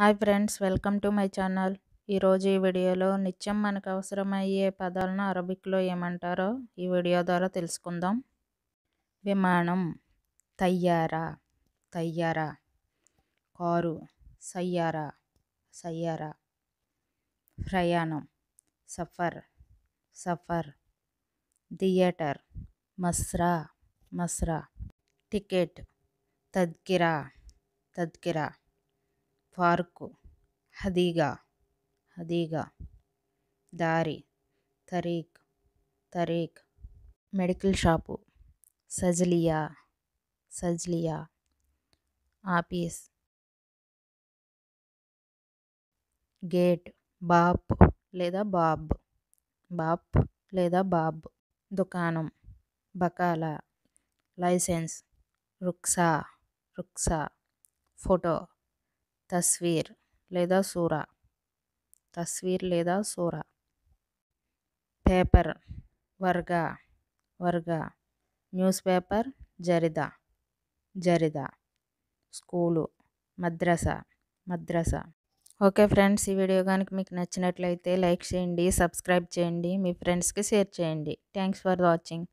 hi friends welcome to my channel ఈరోజు ఈ వీడియోలో నిత్యం మనకు అవసరమయ్యే పదాలను అరబిక్లో ఏమంటారో ఈ వీడియో ద్వారా తెలుసుకుందాం విమానం తయ్యారా తయ్యారా కారు సయ్యారా సయ్యారా ప్రయాణం సఫర్ సఫర్ థియేటర్ మస్రా మస్రా టికెట్ తద్కిరా తద్కిరా పార్కు హదీగా హదీగా దారి తరీక్ తరీక్ మెడికల్ షాపు సజ్లియా సజ్లియా ఆఫీస్ గేట్ బాప్ లేదా బాబ్ బాప్ లేదా బాబ్ దుకాణం బకాలా లైసెన్స్ రుక్సా రుక్సా ఫోటో తస్వీర్ లేదా సూరా తస్వీర్ లేదా సూరా పేపర్ వర్గా వర్గా న్యూస్ పేపర్ జరిదా జరిదా స్కూలు మద్రసా మద్రసా ఓకే ఫ్రెండ్స్ ఈ వీడియో కనుక మీకు నచ్చినట్లయితే లైక్ చేయండి సబ్స్క్రైబ్ చేయండి మీ ఫ్రెండ్స్కి షేర్ చేయండి థ్యాంక్స్ ఫర్ వాచింగ్